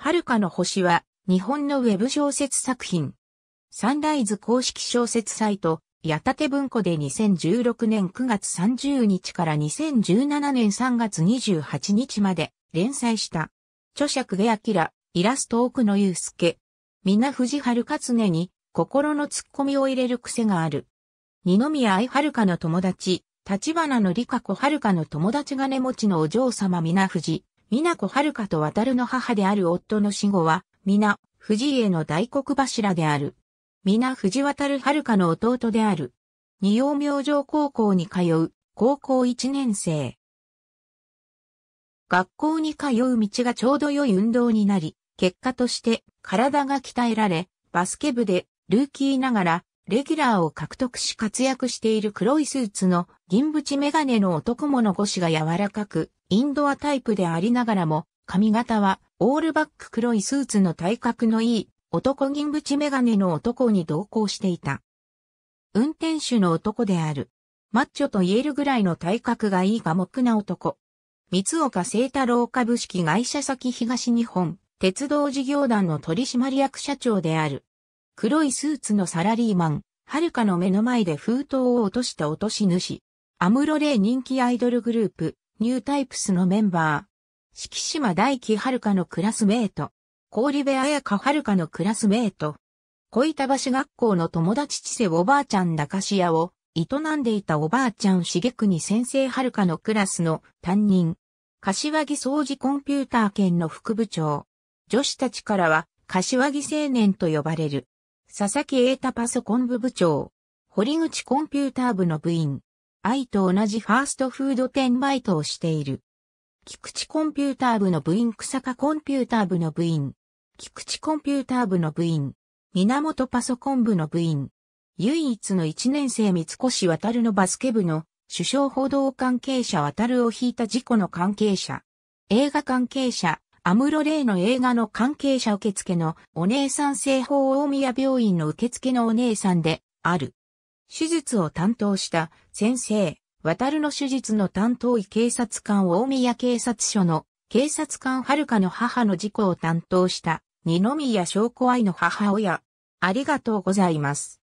遥かの星は、日本のウェブ小説作品。サンライズ公式小説サイト、矢立文庫で2016年9月30日から2017年3月28日まで連載した。著者久毛明、イラスト奥野祐介。皆藤春か常に心の突っ込みを入れる癖がある。二宮愛遥かの友達、立花の理香子遥かの友達金持ちのお嬢様皆藤。皆子かと渡るの母である夫の死後は、皆、藤家の大黒柱である。皆藤渡かの弟である。二王明星高校に通う、高校一年生。学校に通う道がちょうど良い運動になり、結果として体が鍛えられ、バスケ部でルーキーながらレギュラーを獲得し活躍している黒いスーツの銀縁メガネの男物腰が柔らかく、インドアタイプでありながらも、髪型はオールバック黒いスーツの体格のいい男銀縁メガネの男に同行していた。運転手の男である。マッチョと言えるぐらいの体格がいい寡黙な男。三岡聖太郎株式会社先東日本鉄道事業団の取締役社長である。黒いスーツのサラリーマン、はるかの目の前で封筒を落とした落とし主。アムロレイ人気アイドルグループ、ニュータイプスのメンバー。四季島大輝はるかのクラスメート。氷部彩香はるかのクラスメート。小板橋学校の友達知世おばあちゃんだかし屋を営んでいたおばあちゃん茂国先生はるかのクラスの担任。柏木掃除コンピューター兼の副部長。女子たちからは、柏木青年と呼ばれる。佐々木栄太パソコン部部長、堀口コンピューター部の部員、愛と同じファーストフード店バイトをしている。菊池コンピューター部の部員、草加コンピューター部の部員、菊池コンピューター部の部員、源パソコン部の部員、唯一の一年生三越渡るのバスケ部の首相報道関係者渡るを引いた事故の関係者、映画関係者、アムロレイの映画の関係者受付のお姉さん製法大宮病院の受付のお姉さんである。手術を担当した先生、渡るの手術の担当医警察官大宮警察署の警察官はるかの母の事故を担当した二宮証拠愛の母親。ありがとうございます。